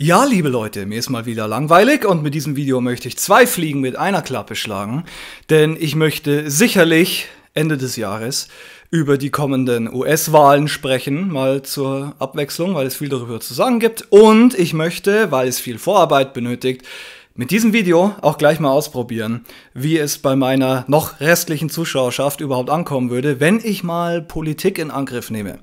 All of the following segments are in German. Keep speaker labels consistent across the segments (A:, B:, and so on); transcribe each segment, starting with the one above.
A: Ja, liebe Leute, mir ist mal wieder langweilig und mit diesem Video möchte ich zwei Fliegen mit einer Klappe schlagen, denn ich möchte sicherlich Ende des Jahres über die kommenden US-Wahlen sprechen, mal zur Abwechslung, weil es viel darüber zu sagen gibt und ich möchte, weil es viel Vorarbeit benötigt, mit diesem Video auch gleich mal ausprobieren, wie es bei meiner noch restlichen Zuschauerschaft überhaupt ankommen würde, wenn ich mal Politik in Angriff nehme.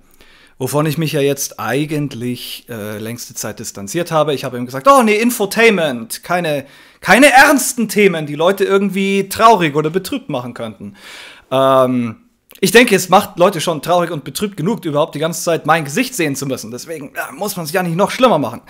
A: Wovon ich mich ja jetzt eigentlich äh, längste Zeit distanziert habe. Ich habe ihm gesagt, oh nee, Infotainment, keine, keine ernsten Themen, die Leute irgendwie traurig oder betrübt machen könnten. Ähm, ich denke, es macht Leute schon traurig und betrübt genug, überhaupt die ganze Zeit mein Gesicht sehen zu müssen. Deswegen ja, muss man es ja nicht noch schlimmer machen.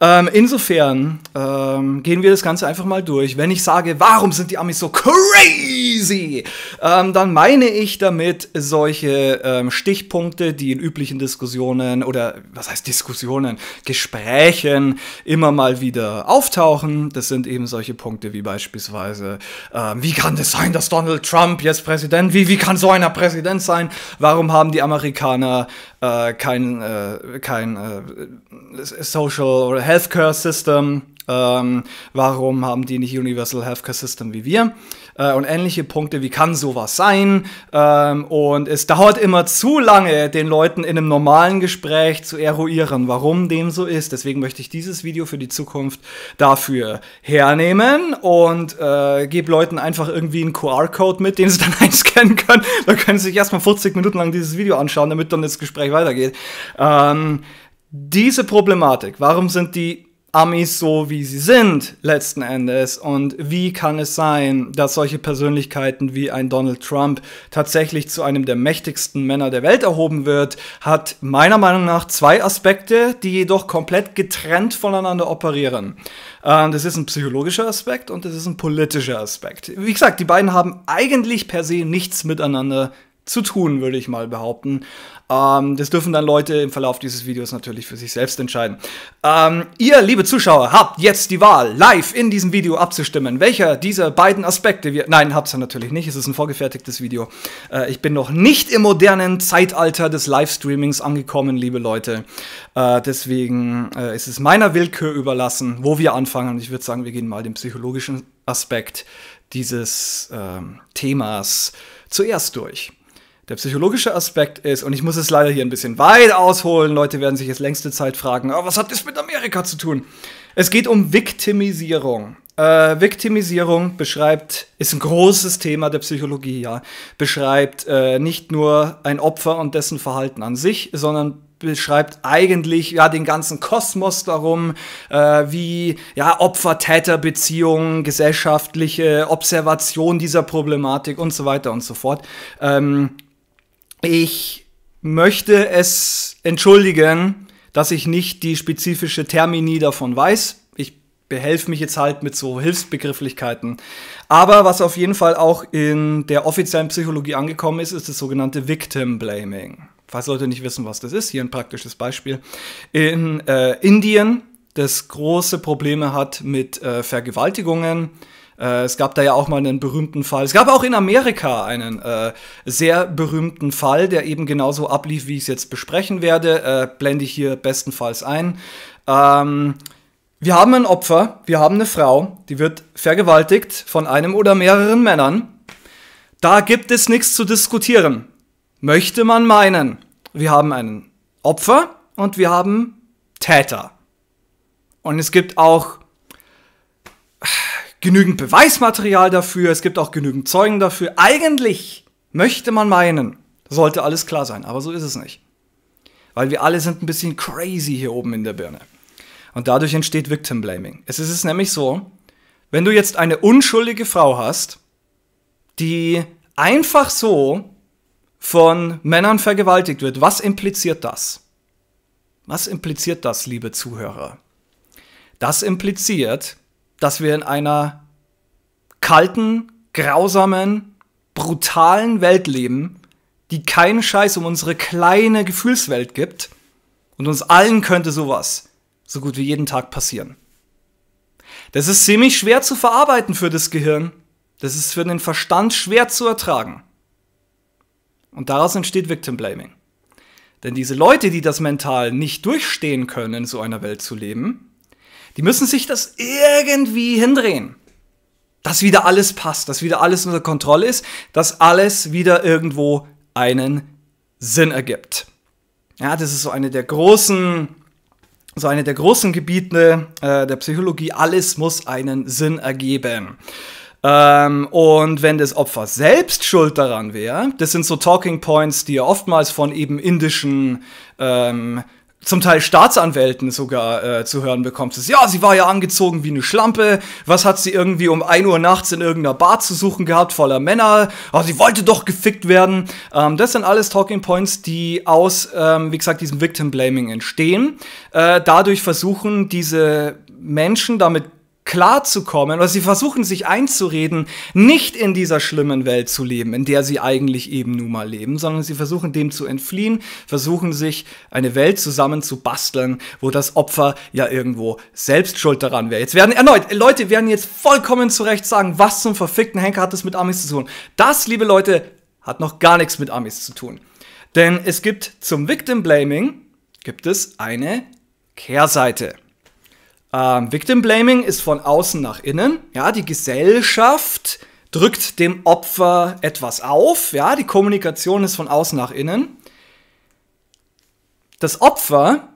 A: Ähm, insofern ähm, gehen wir das Ganze einfach mal durch. Wenn ich sage, warum sind die Amis so crazy, ähm, dann meine ich damit solche ähm, Stichpunkte, die in üblichen Diskussionen oder was heißt Diskussionen, Gesprächen immer mal wieder auftauchen. Das sind eben solche Punkte wie beispielsweise, ähm, wie kann es sein, dass Donald Trump jetzt Präsident, wie, wie kann so einer Präsident Präsident sein, warum haben die Amerikaner äh, kein, äh, kein äh, Social oder Healthcare System? Ähm, warum haben die nicht Universal Healthcare System wie wir? Äh, und ähnliche Punkte, wie kann sowas sein? Ähm, und es dauert immer zu lange, den Leuten in einem normalen Gespräch zu eruieren, warum dem so ist. Deswegen möchte ich dieses Video für die Zukunft dafür hernehmen und äh, gebe Leuten einfach irgendwie einen QR-Code mit, den sie dann einscannen können. Da können sie sich erstmal 40 Minuten lang dieses Video anschauen, damit dann das Gespräch weitergeht. Ähm, diese Problematik, warum sind die Amis so, wie sie sind, letzten Endes. Und wie kann es sein, dass solche Persönlichkeiten wie ein Donald Trump tatsächlich zu einem der mächtigsten Männer der Welt erhoben wird, hat meiner Meinung nach zwei Aspekte, die jedoch komplett getrennt voneinander operieren. Ähm, das ist ein psychologischer Aspekt und das ist ein politischer Aspekt. Wie gesagt, die beiden haben eigentlich per se nichts miteinander zu tun, würde ich mal behaupten. Ähm, das dürfen dann Leute im Verlauf dieses Videos natürlich für sich selbst entscheiden. Ähm, ihr, liebe Zuschauer, habt jetzt die Wahl, live in diesem Video abzustimmen, welcher dieser beiden Aspekte wir... Nein, habt ihr natürlich nicht, es ist ein vorgefertigtes Video. Äh, ich bin noch nicht im modernen Zeitalter des Livestreamings angekommen, liebe Leute. Äh, deswegen äh, ist es meiner Willkür überlassen, wo wir anfangen. ich würde sagen, wir gehen mal den psychologischen Aspekt dieses ähm, Themas zuerst durch. Der psychologische Aspekt ist, und ich muss es leider hier ein bisschen weit ausholen, Leute werden sich jetzt längste Zeit fragen, oh, was hat das mit Amerika zu tun? Es geht um Viktimisierung. Äh, Viktimisierung beschreibt, ist ein großes Thema der Psychologie, ja, beschreibt äh, nicht nur ein Opfer und dessen Verhalten an sich, sondern beschreibt eigentlich ja den ganzen Kosmos darum, äh, wie ja Opfer-Täter-Beziehungen, gesellschaftliche Observation dieser Problematik und so weiter und so fort. Ähm, ich möchte es entschuldigen, dass ich nicht die spezifische Termini davon weiß. Ich behelfe mich jetzt halt mit so Hilfsbegrifflichkeiten. Aber was auf jeden Fall auch in der offiziellen Psychologie angekommen ist, ist das sogenannte Victim Blaming. Falls Leute nicht wissen, was das ist, hier ein praktisches Beispiel. In äh, Indien, das große Probleme hat mit äh, Vergewaltigungen, äh, es gab da ja auch mal einen berühmten Fall. Es gab auch in Amerika einen äh, sehr berühmten Fall, der eben genauso ablief, wie ich es jetzt besprechen werde. Äh, blende ich hier bestenfalls ein. Ähm, wir haben ein Opfer, wir haben eine Frau, die wird vergewaltigt von einem oder mehreren Männern. Da gibt es nichts zu diskutieren. Möchte man meinen, wir haben einen Opfer und wir haben Täter. Und es gibt auch genügend Beweismaterial dafür, es gibt auch genügend Zeugen dafür. Eigentlich möchte man meinen, sollte alles klar sein, aber so ist es nicht. Weil wir alle sind ein bisschen crazy hier oben in der Birne. Und dadurch entsteht Victim Blaming. Es ist es nämlich so, wenn du jetzt eine unschuldige Frau hast, die einfach so von Männern vergewaltigt wird, was impliziert das? Was impliziert das, liebe Zuhörer? Das impliziert, dass wir in einer kalten, grausamen, brutalen Welt leben, die keinen Scheiß um unsere kleine Gefühlswelt gibt. Und uns allen könnte sowas so gut wie jeden Tag passieren. Das ist ziemlich schwer zu verarbeiten für das Gehirn. Das ist für den Verstand schwer zu ertragen. Und daraus entsteht Victim Blaming. Denn diese Leute, die das mental nicht durchstehen können, in so einer Welt zu leben, die müssen sich das irgendwie hindrehen. Dass wieder alles passt, dass wieder alles unter Kontrolle ist, dass alles wieder irgendwo einen Sinn ergibt. Ja, das ist so eine der großen, so eine der großen Gebiete äh, der Psychologie. Alles muss einen Sinn ergeben. Ähm, und wenn das Opfer selbst schuld daran wäre, das sind so Talking Points, die ja oftmals von eben indischen ähm, zum Teil Staatsanwälten sogar äh, zu hören bekommst, ist, ja, sie war ja angezogen wie eine Schlampe, was hat sie irgendwie um 1 Uhr nachts in irgendeiner Bar zu suchen gehabt, voller Männer, oh, sie wollte doch gefickt werden. Ähm, das sind alles Talking Points, die aus, ähm, wie gesagt, diesem Victim Blaming entstehen. Äh, dadurch versuchen diese Menschen damit klarzukommen oder sie versuchen sich einzureden, nicht in dieser schlimmen Welt zu leben, in der sie eigentlich eben nun mal leben, sondern sie versuchen dem zu entfliehen, versuchen sich eine Welt zusammenzubasteln, wo das Opfer ja irgendwo selbst schuld daran wäre. Jetzt werden erneut, Leute werden jetzt vollkommen zurecht sagen, was zum verfickten Henker hat das mit Amis zu tun? Das, liebe Leute, hat noch gar nichts mit Amis zu tun. Denn es gibt zum Victim Blaming, gibt es eine Kehrseite. Ähm, Victim Blaming ist von außen nach innen. Ja, die Gesellschaft drückt dem Opfer etwas auf. Ja, die Kommunikation ist von außen nach innen. Das Opfer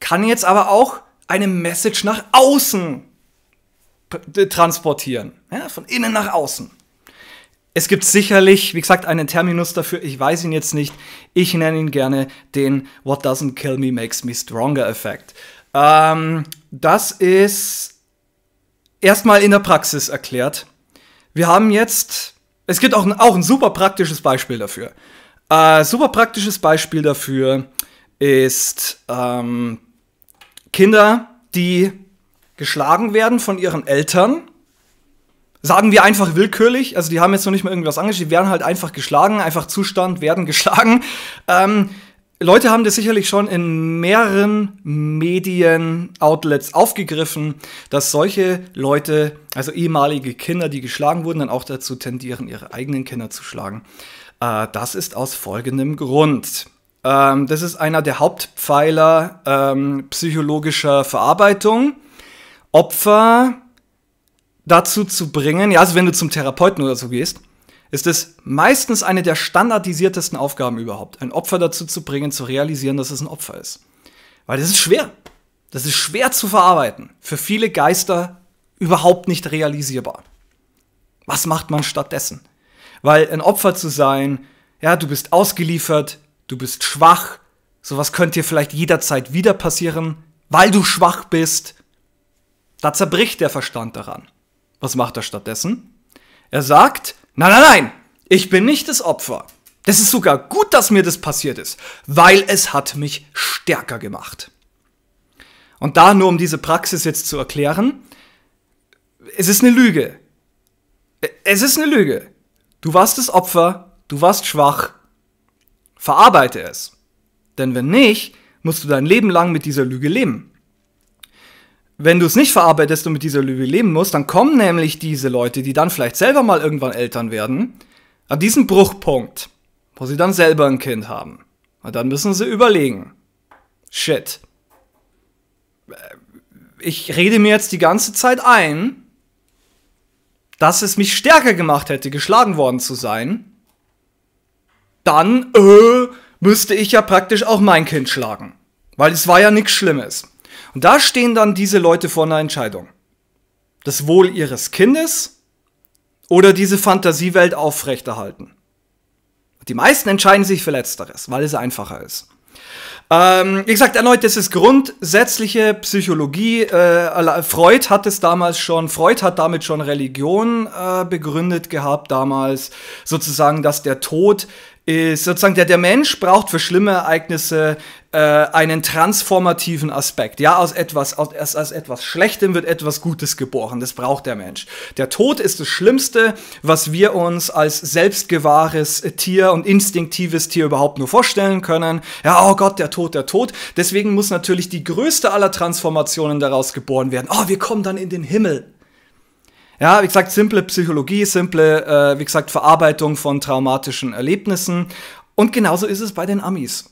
A: kann jetzt aber auch eine Message nach außen transportieren. Ja, von innen nach außen. Es gibt sicherlich, wie gesagt, einen Terminus dafür. Ich weiß ihn jetzt nicht. Ich nenne ihn gerne den What doesn't kill me makes me stronger Effekt. Ähm, das ist erstmal in der Praxis erklärt. Wir haben jetzt, es gibt auch ein, auch ein super praktisches Beispiel dafür. Äh, super praktisches Beispiel dafür ist ähm, Kinder, die geschlagen werden von ihren Eltern. Sagen wir einfach willkürlich, also die haben jetzt noch nicht mal irgendwas angeschaut, die werden halt einfach geschlagen, einfach Zustand, werden geschlagen. Ähm, Leute haben das sicherlich schon in mehreren Medien-Outlets aufgegriffen, dass solche Leute, also ehemalige Kinder, die geschlagen wurden, dann auch dazu tendieren, ihre eigenen Kinder zu schlagen. Äh, das ist aus folgendem Grund. Ähm, das ist einer der Hauptpfeiler ähm, psychologischer Verarbeitung. Opfer dazu zu bringen, ja, also wenn du zum Therapeuten oder so gehst, ist es meistens eine der standardisiertesten Aufgaben überhaupt, ein Opfer dazu zu bringen, zu realisieren, dass es ein Opfer ist. Weil das ist schwer. Das ist schwer zu verarbeiten. Für viele Geister überhaupt nicht realisierbar. Was macht man stattdessen? Weil ein Opfer zu sein, ja, du bist ausgeliefert, du bist schwach, sowas könnte dir vielleicht jederzeit wieder passieren, weil du schwach bist. Da zerbricht der Verstand daran. Was macht er stattdessen? Er sagt, Nein, nein, nein, ich bin nicht das Opfer. Das ist sogar gut, dass mir das passiert ist, weil es hat mich stärker gemacht. Und da nur um diese Praxis jetzt zu erklären, es ist eine Lüge. Es ist eine Lüge. Du warst das Opfer, du warst schwach. Verarbeite es. Denn wenn nicht, musst du dein Leben lang mit dieser Lüge leben wenn du es nicht verarbeitest und mit dieser Lüge leben musst, dann kommen nämlich diese Leute, die dann vielleicht selber mal irgendwann Eltern werden, an diesen Bruchpunkt, wo sie dann selber ein Kind haben. Und dann müssen sie überlegen. Shit. Äh, ich rede mir jetzt die ganze Zeit ein, dass es mich stärker gemacht hätte, geschlagen worden zu sein. Dann äh, müsste ich ja praktisch auch mein Kind schlagen. Weil es war ja nichts Schlimmes. Und da stehen dann diese Leute vor einer Entscheidung. Das Wohl ihres Kindes oder diese Fantasiewelt aufrechterhalten. Die meisten entscheiden sich für Letzteres, weil es einfacher ist. Ähm, wie gesagt, erneut, das ist grundsätzliche Psychologie. Äh, Freud hat es damals schon, Freud hat damit schon Religion äh, begründet gehabt damals, sozusagen, dass der Tod ist sozusagen der, der Mensch braucht für schlimme Ereignisse äh, einen transformativen Aspekt. Ja, aus etwas, aus, aus etwas Schlechtem wird etwas Gutes geboren. Das braucht der Mensch. Der Tod ist das Schlimmste, was wir uns als selbstgewahres Tier und instinktives Tier überhaupt nur vorstellen können. Ja, oh Gott, der Tod, der Tod. Deswegen muss natürlich die größte aller Transformationen daraus geboren werden. Oh, wir kommen dann in den Himmel. Ja, wie gesagt, simple Psychologie, simple, äh, wie gesagt, Verarbeitung von traumatischen Erlebnissen. Und genauso ist es bei den Amis.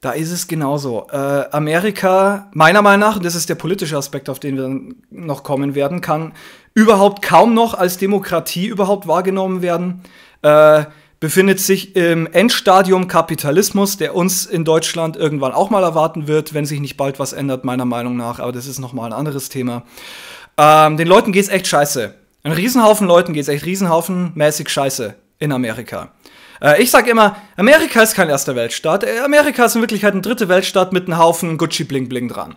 A: Da ist es genauso. Äh, Amerika, meiner Meinung nach, und das ist der politische Aspekt, auf den wir dann noch kommen werden, kann überhaupt kaum noch als Demokratie überhaupt wahrgenommen werden. Äh, befindet sich im Endstadium Kapitalismus, der uns in Deutschland irgendwann auch mal erwarten wird, wenn sich nicht bald was ändert, meiner Meinung nach. Aber das ist nochmal ein anderes Thema. Ähm, den Leuten geht's echt scheiße. Ein Riesenhaufen Leuten geht's echt riesenhaufenmäßig scheiße in Amerika. Äh, ich sag immer, Amerika ist kein erster Weltstaat. Äh, Amerika ist in Wirklichkeit ein dritte Weltstaat mit einem Haufen Gucci Bling Bling dran.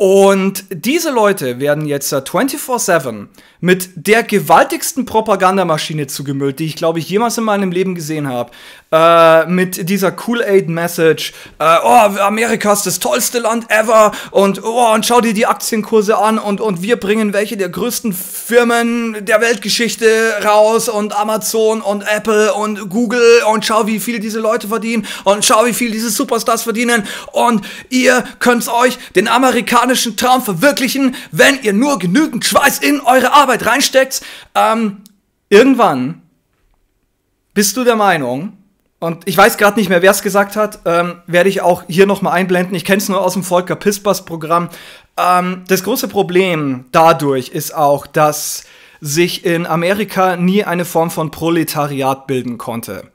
A: Und diese Leute werden jetzt 24-7 äh, mit der gewaltigsten Propagandamaschine zugemüllt, die ich glaube ich jemals in meinem Leben gesehen habe. Äh, mit dieser Kool-Aid-Message, äh, oh, Amerika ist das tollste Land ever und oh, und schau dir die Aktienkurse an und, und wir bringen welche der größten Firmen der Weltgeschichte raus und Amazon und Apple und Google und schau, wie viel diese Leute verdienen und schau, wie viel diese Superstars verdienen und ihr könnt's euch den Amerikanern amerikanischen Traum verwirklichen, wenn ihr nur genügend Schweiß in eure Arbeit reinsteckt. Ähm, irgendwann bist du der Meinung, und ich weiß gerade nicht mehr, wer es gesagt hat, ähm, werde ich auch hier nochmal einblenden. Ich kenne es nur aus dem Volker Pispers-Programm. Ähm, das große Problem dadurch ist auch, dass sich in Amerika nie eine Form von Proletariat bilden konnte.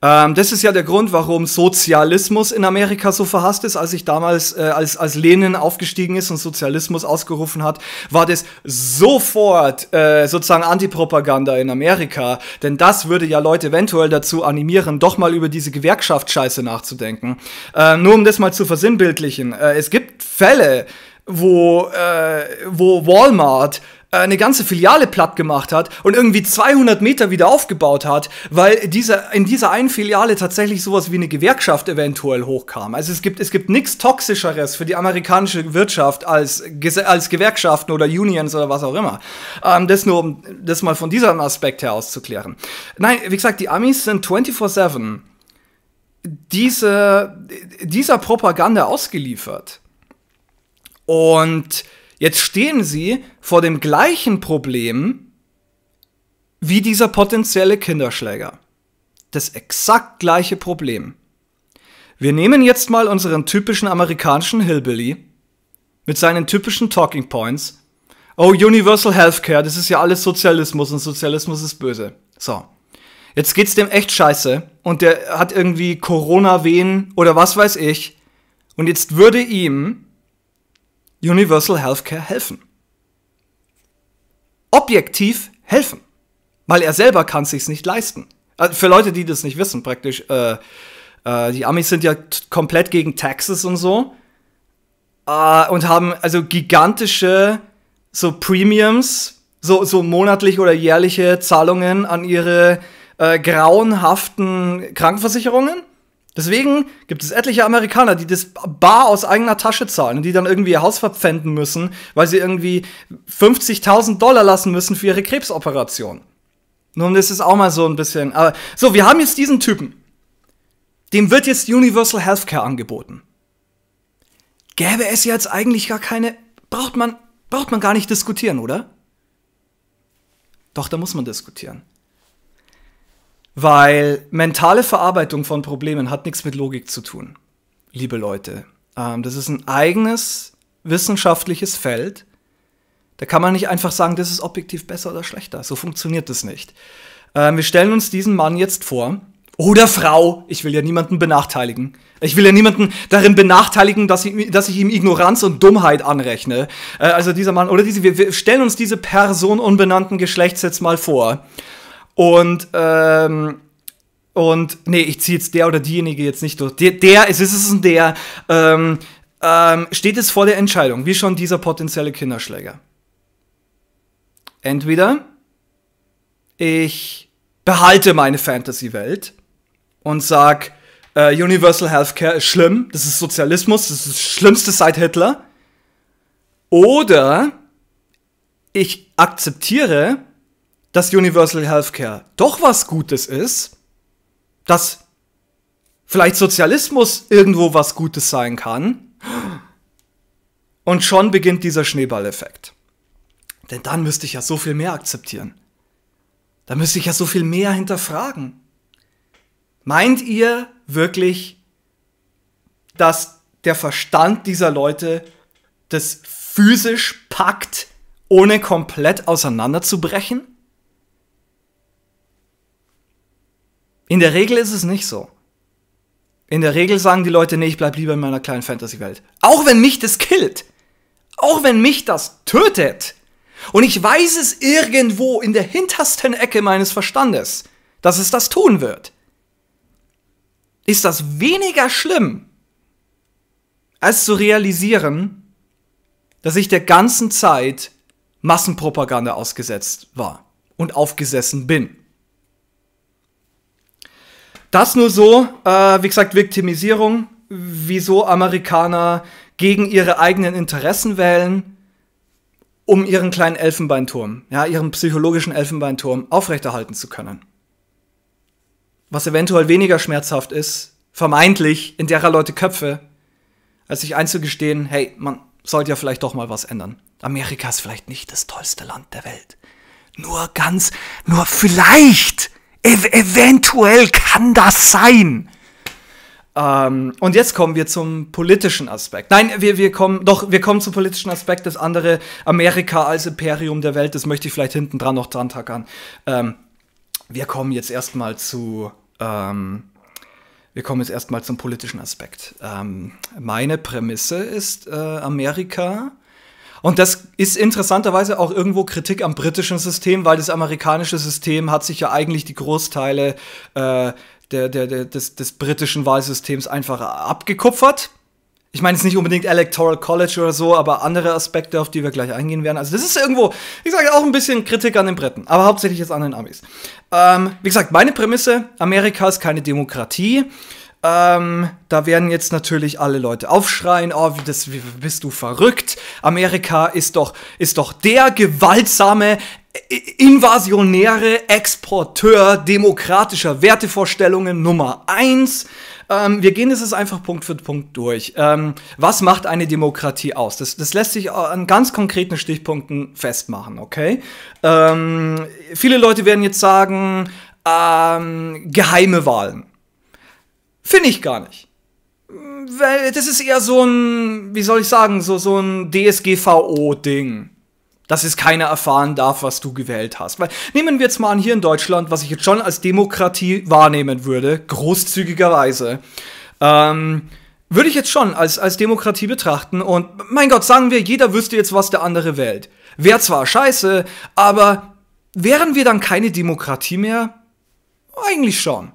A: Ähm, das ist ja der Grund, warum Sozialismus in Amerika so verhasst ist. Als ich damals, äh, als, als Lenin aufgestiegen ist und Sozialismus ausgerufen hat, war das sofort äh, sozusagen Antipropaganda in Amerika. Denn das würde ja Leute eventuell dazu animieren, doch mal über diese Gewerkschaftsscheiße nachzudenken. Äh, nur um das mal zu versinnbildlichen. Äh, es gibt Fälle, wo, äh, wo Walmart äh, eine ganze Filiale platt gemacht hat und irgendwie 200 Meter wieder aufgebaut hat, weil diese, in dieser einen Filiale tatsächlich sowas wie eine Gewerkschaft eventuell hochkam. Also es gibt, es gibt nichts Toxischeres für die amerikanische Wirtschaft als, als Gewerkschaften oder Unions oder was auch immer. Ähm, das nur, um das mal von diesem Aspekt her auszuklären. Nein, wie gesagt, die Amis sind 24-7 diese, dieser Propaganda ausgeliefert. Und Jetzt stehen sie vor dem gleichen Problem wie dieser potenzielle Kinderschläger. Das exakt gleiche Problem. Wir nehmen jetzt mal unseren typischen amerikanischen Hillbilly mit seinen typischen Talking Points. Oh, Universal Healthcare, das ist ja alles Sozialismus und Sozialismus ist böse. So. Jetzt geht's dem echt scheiße und der hat irgendwie Corona-Wehen oder was weiß ich. Und jetzt würde ihm Universal Healthcare helfen. Objektiv helfen. Weil er selber kann es sich nicht leisten. Also für Leute, die das nicht wissen, praktisch, äh, äh, die Amis sind ja komplett gegen Taxes und so. Äh, und haben also gigantische so Premiums, so, so monatlich oder jährliche Zahlungen an ihre äh, grauenhaften Krankenversicherungen. Deswegen gibt es etliche Amerikaner, die das bar aus eigener Tasche zahlen und die dann irgendwie ihr Haus verpfänden müssen, weil sie irgendwie 50.000 Dollar lassen müssen für ihre Krebsoperation. Nun, das ist auch mal so ein bisschen. Aber so, wir haben jetzt diesen Typen. Dem wird jetzt Universal Healthcare angeboten. Gäbe es jetzt eigentlich gar keine. Braucht man, braucht man gar nicht diskutieren, oder? Doch, da muss man diskutieren. Weil mentale Verarbeitung von Problemen hat nichts mit Logik zu tun, liebe Leute. Ähm, das ist ein eigenes wissenschaftliches Feld. Da kann man nicht einfach sagen, das ist objektiv besser oder schlechter. So funktioniert das nicht. Ähm, wir stellen uns diesen Mann jetzt vor. Oder oh, Frau, ich will ja niemanden benachteiligen. Ich will ja niemanden darin benachteiligen, dass ich, dass ich ihm Ignoranz und Dummheit anrechne. Äh, also dieser Mann, oder diese, wir, wir stellen uns diese Person unbenannten Geschlechts jetzt mal vor. Und, ähm, und nee, ich ziehe jetzt der oder diejenige jetzt nicht durch. Der, der es ist es ein der, ähm, ähm, steht es vor der Entscheidung, wie schon dieser potenzielle Kinderschläger. Entweder ich behalte meine Fantasy-Welt und sag, äh, Universal Healthcare ist schlimm, das ist Sozialismus, das ist das Schlimmste seit Hitler. Oder ich akzeptiere, dass Universal Healthcare doch was Gutes ist, dass vielleicht Sozialismus irgendwo was Gutes sein kann. Und schon beginnt dieser Schneeballeffekt. Denn dann müsste ich ja so viel mehr akzeptieren. Dann müsste ich ja so viel mehr hinterfragen. Meint ihr wirklich, dass der Verstand dieser Leute das physisch packt, ohne komplett auseinanderzubrechen? In der Regel ist es nicht so. In der Regel sagen die Leute, nee, ich bleib lieber in meiner kleinen Fantasy-Welt. Auch wenn mich das killt. Auch wenn mich das tötet. Und ich weiß es irgendwo in der hintersten Ecke meines Verstandes, dass es das tun wird. Ist das weniger schlimm, als zu realisieren, dass ich der ganzen Zeit Massenpropaganda ausgesetzt war und aufgesessen bin. Das nur so, äh, wie gesagt, Viktimisierung, wieso Amerikaner gegen ihre eigenen Interessen wählen, um ihren kleinen Elfenbeinturm, ja, ihren psychologischen Elfenbeinturm aufrechterhalten zu können. Was eventuell weniger schmerzhaft ist, vermeintlich in derer Leute Köpfe, als sich einzugestehen, hey, man sollte ja vielleicht doch mal was ändern. Amerika ist vielleicht nicht das tollste Land der Welt. Nur ganz, nur vielleicht Ev eventuell kann das sein. Ähm, und jetzt kommen wir zum politischen Aspekt. Nein, wir, wir kommen, doch, wir kommen zum politischen Aspekt. Das andere Amerika als Imperium der Welt, das möchte ich vielleicht hinten dran noch dran tackern. Ähm, wir kommen jetzt erstmal zu, ähm, wir kommen jetzt erstmal zum politischen Aspekt. Ähm, meine Prämisse ist, äh, Amerika und das ist interessanterweise auch irgendwo Kritik am britischen System, weil das amerikanische System hat sich ja eigentlich die Großteile äh, der, der, der, des, des britischen Wahlsystems einfach abgekupfert. Ich meine jetzt nicht unbedingt Electoral College oder so, aber andere Aspekte, auf die wir gleich eingehen werden. Also das ist irgendwo, wie gesagt, auch ein bisschen Kritik an den Briten, aber hauptsächlich jetzt an den Amis. Ähm, wie gesagt, meine Prämisse, Amerika ist keine Demokratie. Ähm, da werden jetzt natürlich alle Leute aufschreien, oh, das, wie, bist du verrückt? Amerika ist doch, ist doch der gewaltsame, äh, invasionäre Exporteur demokratischer Wertevorstellungen Nummer eins. Ähm, wir gehen das jetzt einfach Punkt für Punkt durch. Ähm, was macht eine Demokratie aus? Das, das, lässt sich an ganz konkreten Stichpunkten festmachen, okay? Ähm, viele Leute werden jetzt sagen, ähm, geheime Wahlen. Finde ich gar nicht. Weil das ist eher so ein, wie soll ich sagen, so, so ein DSGVO-Ding. Dass es keiner erfahren darf, was du gewählt hast. Weil nehmen wir jetzt mal an, hier in Deutschland, was ich jetzt schon als Demokratie wahrnehmen würde, großzügigerweise, ähm, würde ich jetzt schon als, als Demokratie betrachten. Und mein Gott, sagen wir, jeder wüsste jetzt, was der andere wählt. Wäre zwar scheiße, aber wären wir dann keine Demokratie mehr? Eigentlich schon.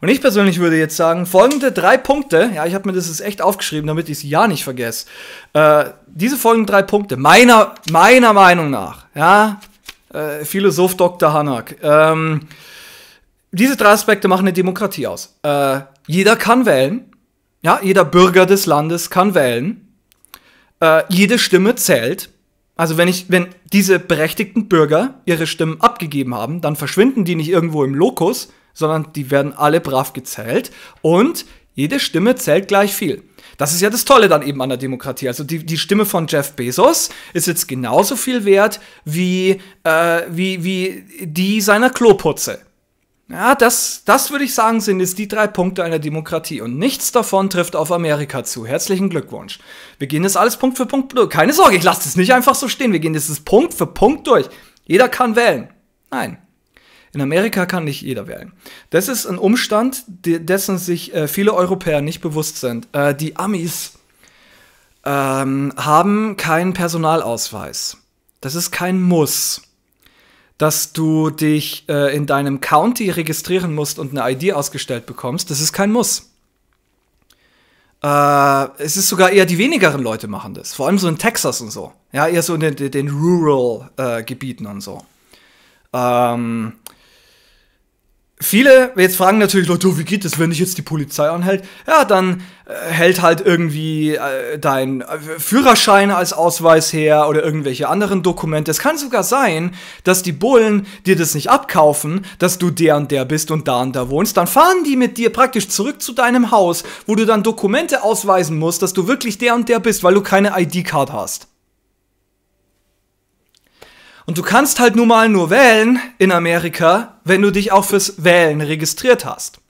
A: Und ich persönlich würde jetzt sagen, folgende drei Punkte, ja, ich habe mir das jetzt echt aufgeschrieben, damit ich es ja nicht vergesse. Äh, diese folgenden drei Punkte, meiner, meiner Meinung nach, ja, äh, Philosoph Dr. Hanak, ähm, diese drei Aspekte machen eine Demokratie aus. Äh, jeder kann wählen, ja, jeder Bürger des Landes kann wählen, äh, jede Stimme zählt. Also wenn ich, wenn diese berechtigten Bürger ihre Stimmen abgegeben haben, dann verschwinden die nicht irgendwo im Lokus, sondern die werden alle brav gezählt und jede Stimme zählt gleich viel. Das ist ja das Tolle dann eben an der Demokratie. Also die, die Stimme von Jeff Bezos ist jetzt genauso viel wert wie, äh, wie, wie die seiner Kloputze. Ja, das, das würde ich sagen, sind jetzt die drei Punkte einer Demokratie. Und nichts davon trifft auf Amerika zu. Herzlichen Glückwunsch. Wir gehen das alles Punkt für Punkt durch. Keine Sorge, ich lasse das nicht einfach so stehen. Wir gehen das Punkt für Punkt durch. Jeder kann wählen. Nein, in Amerika kann nicht jeder wählen. Das ist ein Umstand, dessen sich äh, viele Europäer nicht bewusst sind. Äh, die Amis ähm, haben keinen Personalausweis. Das ist kein Muss, dass du dich äh, in deinem County registrieren musst und eine ID ausgestellt bekommst. Das ist kein Muss. Äh, es ist sogar eher die wenigeren Leute machen das. Vor allem so in Texas und so. Ja, eher so in den, den Rural-Gebieten äh, und so. Ähm, Viele jetzt fragen natürlich Leute, wie geht es, wenn dich jetzt die Polizei anhält? Ja, dann äh, hält halt irgendwie äh, dein äh, Führerschein als Ausweis her oder irgendwelche anderen Dokumente. Es kann sogar sein, dass die Bullen dir das nicht abkaufen, dass du der und der bist und da und da wohnst. Dann fahren die mit dir praktisch zurück zu deinem Haus, wo du dann Dokumente ausweisen musst, dass du wirklich der und der bist, weil du keine ID-Card hast. Und du kannst halt nun mal nur wählen in Amerika, wenn du dich auch fürs Wählen registriert hast.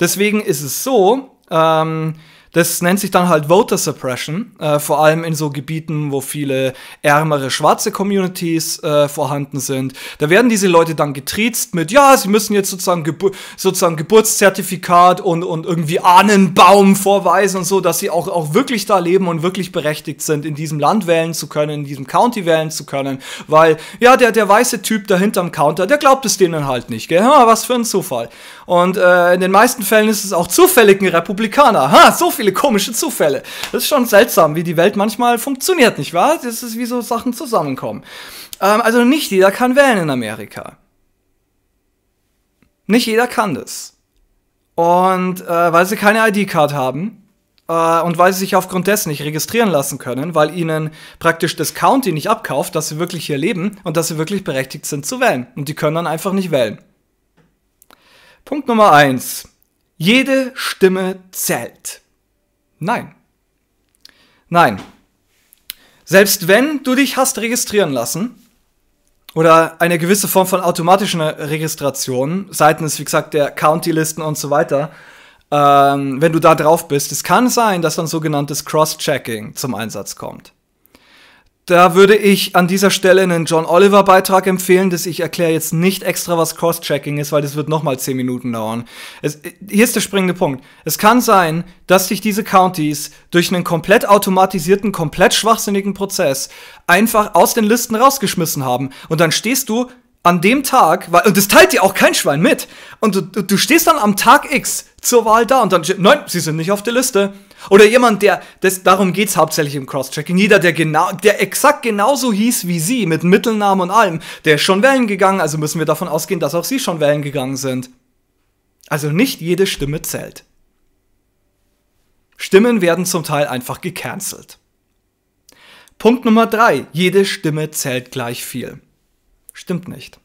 A: Deswegen ist es so, ähm, das nennt sich dann halt Voter Suppression, äh, vor allem in so Gebieten, wo viele ärmere schwarze Communities äh, vorhanden sind. Da werden diese Leute dann getriezt mit, ja, sie müssen jetzt sozusagen, Gebu sozusagen Geburtszertifikat und, und irgendwie Ahnenbaum vorweisen und so, dass sie auch, auch wirklich da leben und wirklich berechtigt sind, in diesem Land wählen zu können, in diesem County wählen zu können. Weil, ja, der, der weiße Typ da hinterm Counter, der glaubt es denen halt nicht, gell? Ha, was für ein Zufall. Und äh, in den meisten Fällen ist es auch zufällig ein Republikaner. Ha, so viel viele komische Zufälle. Das ist schon seltsam, wie die Welt manchmal funktioniert, nicht wahr? Das ist, wie so Sachen zusammenkommen. Ähm, also nicht jeder kann wählen in Amerika. Nicht jeder kann das. Und äh, weil sie keine ID-Card haben äh, und weil sie sich aufgrund dessen nicht registrieren lassen können, weil ihnen praktisch das County nicht abkauft, dass sie wirklich hier leben und dass sie wirklich berechtigt sind zu wählen. Und die können dann einfach nicht wählen. Punkt Nummer 1. Jede Stimme zählt. Nein. Nein. Selbst wenn du dich hast registrieren lassen oder eine gewisse Form von automatischen Registration seitens, wie gesagt, der County-Listen und so weiter, ähm, wenn du da drauf bist, es kann sein, dass dann sogenanntes Cross-Checking zum Einsatz kommt. Da würde ich an dieser Stelle einen John Oliver Beitrag empfehlen, dass ich erkläre jetzt nicht extra, was Cross-Checking ist, weil das wird nochmal 10 Minuten dauern. Es, hier ist der springende Punkt. Es kann sein, dass sich diese Counties durch einen komplett automatisierten, komplett schwachsinnigen Prozess einfach aus den Listen rausgeschmissen haben. Und dann stehst du an dem Tag, weil, und das teilt dir auch kein Schwein mit. Und du, du, du stehst dann am Tag X zur Wahl da und dann, nein, sie sind nicht auf der Liste. Oder jemand, der, das, darum geht's hauptsächlich im Cross-Checking. Jeder, der genau, der exakt genauso hieß wie sie, mit Mittelnamen und allem, der ist schon wählen gegangen, also müssen wir davon ausgehen, dass auch sie schon wählen gegangen sind. Also nicht jede Stimme zählt. Stimmen werden zum Teil einfach gecancelt. Punkt Nummer drei: Jede Stimme zählt gleich viel. Stimmt nicht.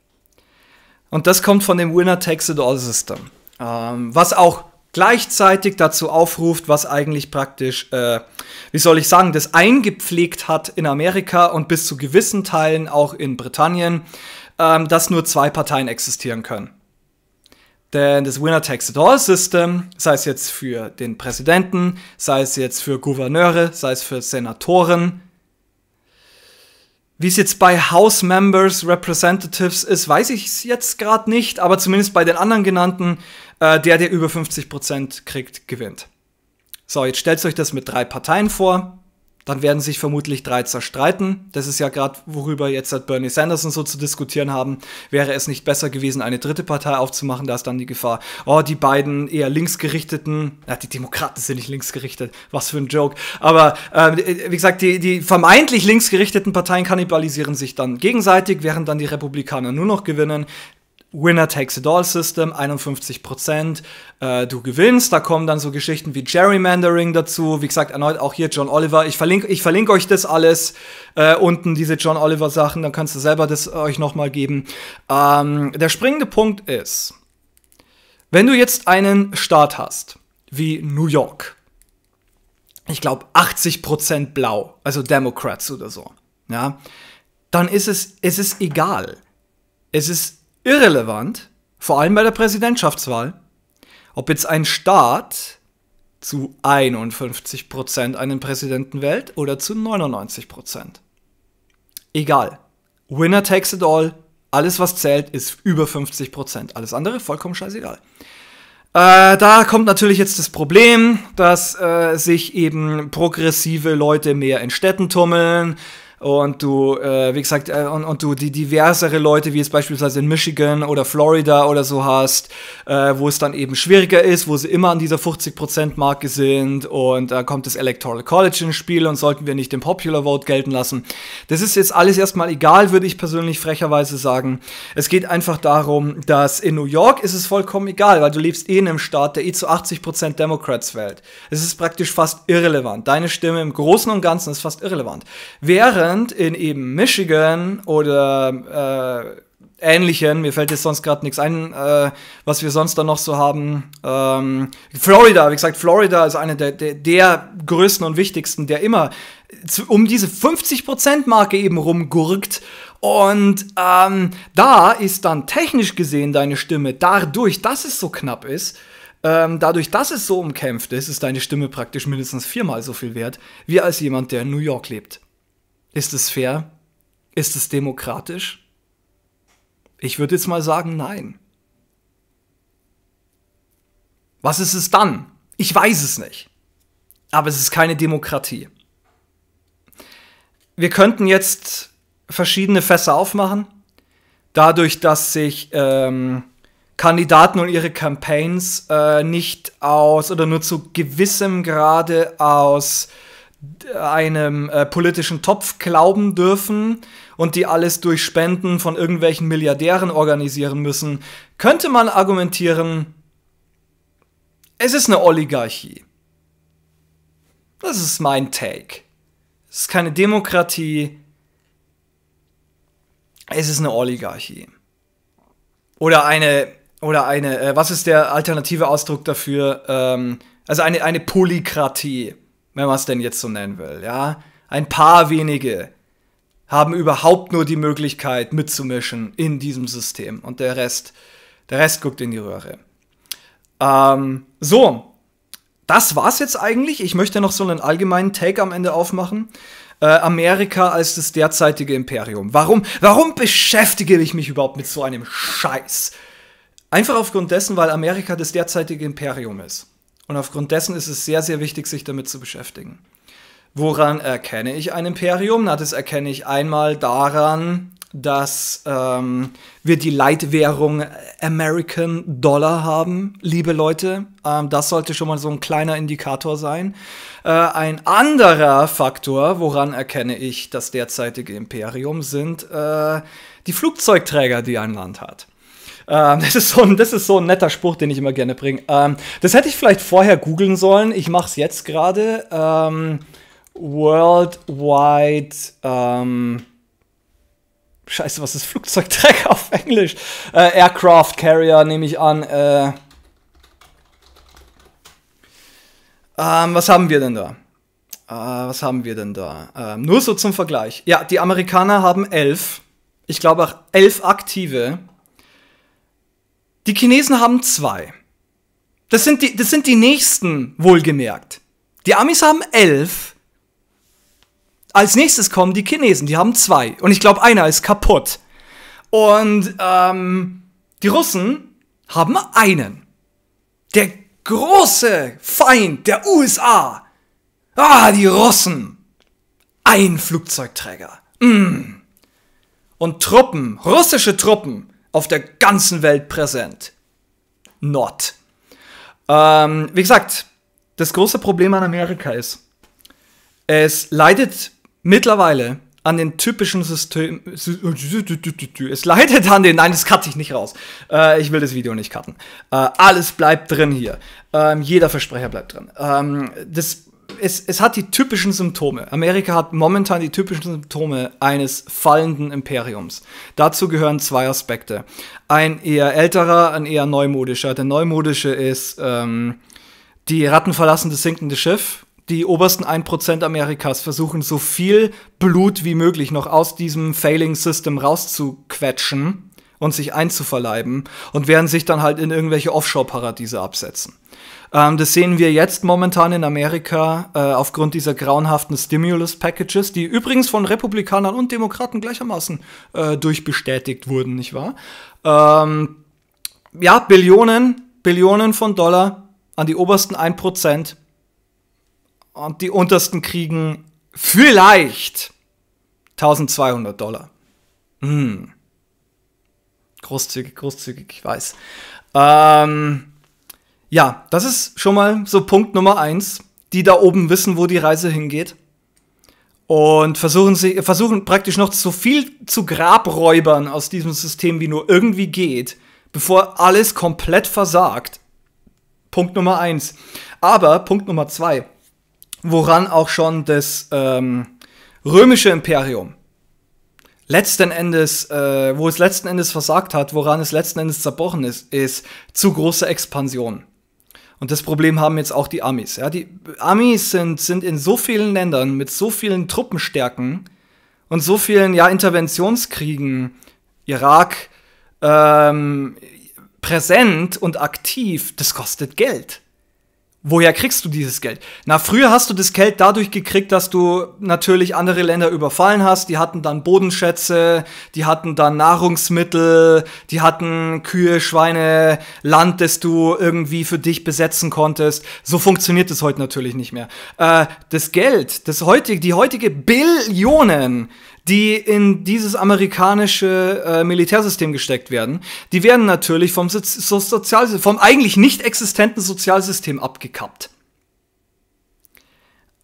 A: Und das kommt von dem Winner Takes It All System, ähm, was auch gleichzeitig dazu aufruft, was eigentlich praktisch, äh, wie soll ich sagen, das eingepflegt hat in Amerika und bis zu gewissen Teilen auch in Britannien, ähm, dass nur zwei Parteien existieren können. Denn das Winner Takes It All System, sei es jetzt für den Präsidenten, sei es jetzt für Gouverneure, sei es für Senatoren, wie es jetzt bei House Members, Representatives ist, weiß ich jetzt gerade nicht, aber zumindest bei den anderen genannten, äh, der, der über 50% Prozent kriegt, gewinnt. So, jetzt stellt euch das mit drei Parteien vor. Dann werden sich vermutlich drei zerstreiten. Das ist ja gerade, worüber jetzt seit Bernie Sanderson so zu diskutieren haben. Wäre es nicht besser gewesen, eine dritte Partei aufzumachen? Da ist dann die Gefahr. Oh, die beiden eher linksgerichteten. Na, die Demokraten sind nicht linksgerichtet. Was für ein Joke. Aber ähm, äh, wie gesagt, die, die vermeintlich linksgerichteten Parteien kannibalisieren sich dann gegenseitig, während dann die Republikaner nur noch gewinnen. Winner takes it all System, 51 äh, du gewinnst. Da kommen dann so Geschichten wie Gerrymandering dazu. Wie gesagt, erneut auch hier John Oliver. Ich verlinke ich verlink euch das alles äh, unten, diese John Oliver Sachen. Dann kannst du selber das euch nochmal geben. Ähm, der springende Punkt ist, wenn du jetzt einen Staat hast, wie New York, ich glaube 80 blau, also Democrats oder so, ja, dann ist es, es ist egal. Es ist irrelevant, vor allem bei der Präsidentschaftswahl, ob jetzt ein Staat zu 51% einen Präsidenten wählt oder zu 99%. Egal. Winner takes it all. Alles, was zählt, ist über 50%. Alles andere vollkommen scheißegal. Äh, da kommt natürlich jetzt das Problem, dass äh, sich eben progressive Leute mehr in Städten tummeln, und du, äh, wie gesagt, äh, und, und, du die diversere Leute, wie es beispielsweise in Michigan oder Florida oder so hast, äh, wo es dann eben schwieriger ist, wo sie immer an dieser 50%-Marke sind und da kommt das Electoral College ins Spiel und sollten wir nicht den Popular Vote gelten lassen. Das ist jetzt alles erstmal egal, würde ich persönlich frecherweise sagen. Es geht einfach darum, dass in New York ist es vollkommen egal, weil du lebst eh in einem Staat, der eh zu 80% Democrats wählt. Es ist praktisch fast irrelevant. Deine Stimme im Großen und Ganzen ist fast irrelevant. Während Deutschland, in eben Michigan oder äh, ähnlichen, mir fällt jetzt sonst gerade nichts ein, äh, was wir sonst dann noch so haben. Ähm, Florida, wie gesagt, Florida ist eine der, der, der größten und wichtigsten, der immer um diese 50%-Marke eben rumgurkt. Und ähm, da ist dann technisch gesehen deine Stimme dadurch, dass es so knapp ist, ähm, dadurch, dass es so umkämpft ist, ist deine Stimme praktisch mindestens viermal so viel wert, wie als jemand, der in New York lebt. Ist es fair? Ist es demokratisch? Ich würde jetzt mal sagen, nein. Was ist es dann? Ich weiß es nicht. Aber es ist keine Demokratie. Wir könnten jetzt verschiedene Fässer aufmachen. Dadurch, dass sich ähm, Kandidaten und ihre Campaigns äh, nicht aus oder nur zu gewissem Grade aus einem äh, politischen Topf glauben dürfen und die alles durch Spenden von irgendwelchen Milliardären organisieren müssen, könnte man argumentieren, es ist eine Oligarchie. Das ist mein Take. Es ist keine Demokratie. Es ist eine Oligarchie. Oder eine, oder eine, äh, was ist der alternative Ausdruck dafür? Ähm, also eine, eine Polykratie wenn man es denn jetzt so nennen will, ja, ein paar wenige haben überhaupt nur die Möglichkeit mitzumischen in diesem System und der Rest, der Rest guckt in die Röhre. Ähm, so, das war's jetzt eigentlich. Ich möchte noch so einen allgemeinen Take am Ende aufmachen. Äh, Amerika als das derzeitige Imperium. Warum, warum beschäftige ich mich überhaupt mit so einem Scheiß? Einfach aufgrund dessen, weil Amerika das derzeitige Imperium ist. Und aufgrund dessen ist es sehr, sehr wichtig, sich damit zu beschäftigen. Woran erkenne ich ein Imperium? Na, das erkenne ich einmal daran, dass ähm, wir die Leitwährung American Dollar haben, liebe Leute. Ähm, das sollte schon mal so ein kleiner Indikator sein. Äh, ein anderer Faktor, woran erkenne ich das derzeitige Imperium, sind äh, die Flugzeugträger, die ein Land hat. Ähm, das, ist so ein, das ist so ein netter Spruch, den ich immer gerne bringe. Ähm, das hätte ich vielleicht vorher googeln sollen. Ich mache es jetzt gerade. Ähm, worldwide. Ähm, Scheiße, was ist Flugzeugträger auf Englisch? Äh, Aircraft Carrier nehme ich an. Äh, ähm, was haben wir denn da? Uh, was haben wir denn da? Uh, nur so zum Vergleich. Ja, die Amerikaner haben elf. Ich glaube auch elf aktive die Chinesen haben zwei. Das sind die, das sind die nächsten, wohlgemerkt. Die Amis haben elf. Als nächstes kommen die Chinesen, die haben zwei. Und ich glaube, einer ist kaputt. Und ähm, die Russen haben einen. Der große Feind der USA. Ah, die Russen. Ein Flugzeugträger. Mm. Und Truppen, russische Truppen, auf der ganzen Welt präsent. Not. Ähm, wie gesagt, das große Problem an Amerika ist, es leidet mittlerweile an den typischen System. Es leidet an den. Nein, das cutte ich nicht raus. Äh, ich will das Video nicht cutten. Äh, alles bleibt drin hier. Ähm, jeder Versprecher bleibt drin. Ähm, das es, es hat die typischen Symptome. Amerika hat momentan die typischen Symptome eines fallenden Imperiums. Dazu gehören zwei Aspekte. Ein eher älterer, ein eher neumodischer. Der neumodische ist, ähm, die Ratten verlassen das sinkende Schiff. Die obersten 1% Amerikas versuchen so viel Blut wie möglich noch aus diesem Failing System rauszuquetschen und sich einzuverleiben und werden sich dann halt in irgendwelche Offshore-Paradiese absetzen. Ähm, das sehen wir jetzt momentan in Amerika äh, aufgrund dieser grauenhaften Stimulus-Packages, die übrigens von Republikanern und Demokraten gleichermaßen äh, durchbestätigt wurden, nicht wahr? Ähm, ja, Billionen, Billionen von Dollar an die obersten 1% und die untersten kriegen vielleicht 1200 Dollar. Hm großzügig, großzügig, ich weiß. Ähm, ja, das ist schon mal so Punkt Nummer eins. Die da oben wissen, wo die Reise hingeht. Und versuchen, sie, versuchen praktisch noch so viel zu Grabräubern aus diesem System, wie nur irgendwie geht, bevor alles komplett versagt. Punkt Nummer eins. Aber Punkt Nummer zwei, woran auch schon das ähm, römische Imperium letzten Endes, äh, wo es letzten Endes versagt hat, woran es letzten Endes zerbrochen ist, ist zu große Expansion. Und das Problem haben jetzt auch die Amis. Ja? Die Amis sind, sind in so vielen Ländern mit so vielen Truppenstärken und so vielen ja, Interventionskriegen, Irak, ähm, präsent und aktiv, das kostet Geld woher kriegst du dieses Geld? Na, früher hast du das Geld dadurch gekriegt, dass du natürlich andere Länder überfallen hast. Die hatten dann Bodenschätze, die hatten dann Nahrungsmittel, die hatten Kühe, Schweine, Land, das du irgendwie für dich besetzen konntest. So funktioniert es heute natürlich nicht mehr. Äh, das Geld, das heutige, die heutige Billionen die in dieses amerikanische äh, Militärsystem gesteckt werden, die werden natürlich vom, so Sozial vom eigentlich nicht existenten Sozialsystem abgekappt.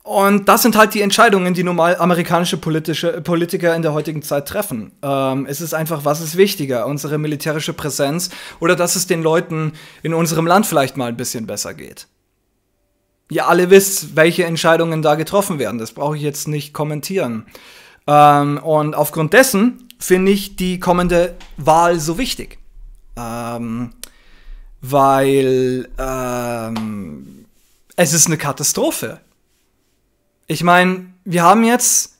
A: Und das sind halt die Entscheidungen, die normal amerikanische politische, Politiker in der heutigen Zeit treffen. Ähm, es ist einfach, was ist wichtiger, unsere militärische Präsenz oder dass es den Leuten in unserem Land vielleicht mal ein bisschen besser geht. Ihr alle wisst, welche Entscheidungen da getroffen werden. Das brauche ich jetzt nicht kommentieren. Ähm, und aufgrund dessen finde ich die kommende Wahl so wichtig. Ähm, weil ähm, es ist eine Katastrophe. Ich meine, wir haben jetzt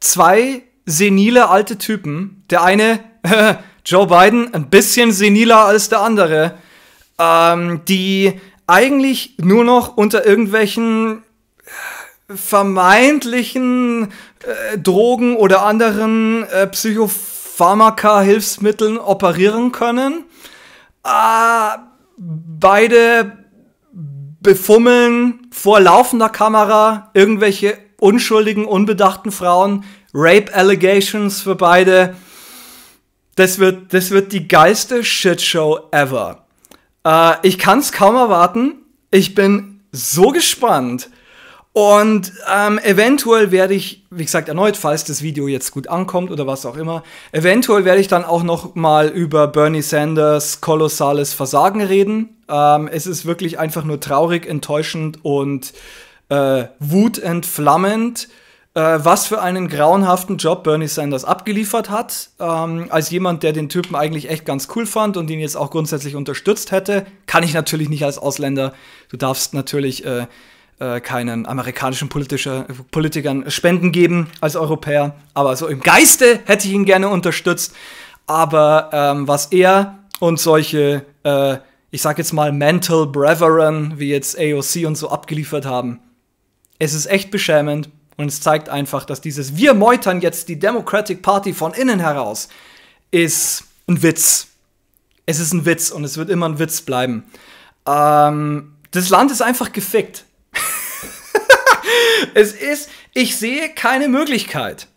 A: zwei senile alte Typen. Der eine, Joe Biden, ein bisschen seniler als der andere, ähm, die eigentlich nur noch unter irgendwelchen vermeintlichen äh, Drogen oder anderen äh, Psychopharmaka-Hilfsmitteln operieren können. Äh, beide befummeln vor laufender Kamera irgendwelche unschuldigen, unbedachten Frauen. Rape Allegations für beide. Das wird, das wird die geilste Shitshow ever. Äh, ich kann es kaum erwarten. Ich bin so gespannt, und ähm, eventuell werde ich, wie gesagt, erneut, falls das Video jetzt gut ankommt oder was auch immer, eventuell werde ich dann auch noch mal über Bernie Sanders kolossales Versagen reden. Ähm, es ist wirklich einfach nur traurig, enttäuschend und äh, wutentflammend, äh, was für einen grauenhaften Job Bernie Sanders abgeliefert hat. Ähm, als jemand, der den Typen eigentlich echt ganz cool fand und ihn jetzt auch grundsätzlich unterstützt hätte, kann ich natürlich nicht als Ausländer. Du darfst natürlich äh, äh, keinen amerikanischen politischer, Politikern Spenden geben als Europäer. Aber so im Geiste hätte ich ihn gerne unterstützt. Aber ähm, was er und solche, äh, ich sag jetzt mal, Mental Brethren, wie jetzt AOC und so abgeliefert haben, es ist echt beschämend und es zeigt einfach, dass dieses Wir meutern jetzt die Democratic Party von innen heraus ist ein Witz. Es ist ein Witz und es wird immer ein Witz bleiben. Ähm, das Land ist einfach gefickt. Es ist, ich sehe keine Möglichkeit,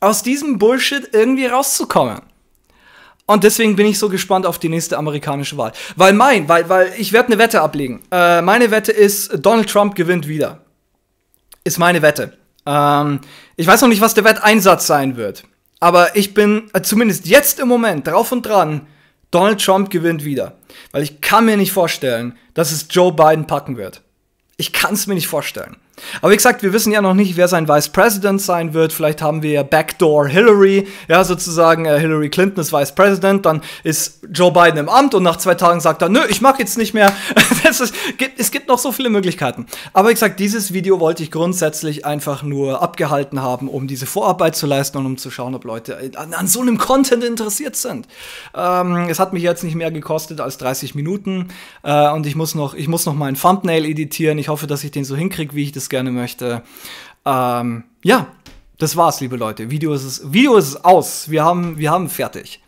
A: aus diesem Bullshit irgendwie rauszukommen. Und deswegen bin ich so gespannt auf die nächste amerikanische Wahl. Weil mein, weil, weil ich werde eine Wette ablegen. Äh, meine Wette ist, Donald Trump gewinnt wieder. Ist meine Wette. Ähm, ich weiß noch nicht, was der Wetteinsatz sein wird. Aber ich bin äh, zumindest jetzt im Moment drauf und dran, Donald Trump gewinnt wieder. Weil ich kann mir nicht vorstellen, dass es Joe Biden packen wird. Ich kann es mir nicht vorstellen. Aber wie gesagt, wir wissen ja noch nicht, wer sein Vice President sein wird. Vielleicht haben wir ja Backdoor Hillary, ja, sozusagen äh, Hillary Clinton ist Vice President, dann ist Joe Biden im Amt und nach zwei Tagen sagt er, nö, ich mag jetzt nicht mehr. ist, es gibt noch so viele Möglichkeiten. Aber wie gesagt, dieses Video wollte ich grundsätzlich einfach nur abgehalten haben, um diese Vorarbeit zu leisten und um zu schauen, ob Leute an, an so einem Content interessiert sind. Ähm, es hat mich jetzt nicht mehr gekostet als 30 Minuten äh, und ich muss noch, ich muss noch meinen Thumbnail editieren. Ich hoffe, dass ich den so hinkriege, wie ich das es gerne möchte. Ähm, ja, das war's, liebe Leute. Video ist Video ist aus. Wir haben, wir haben fertig.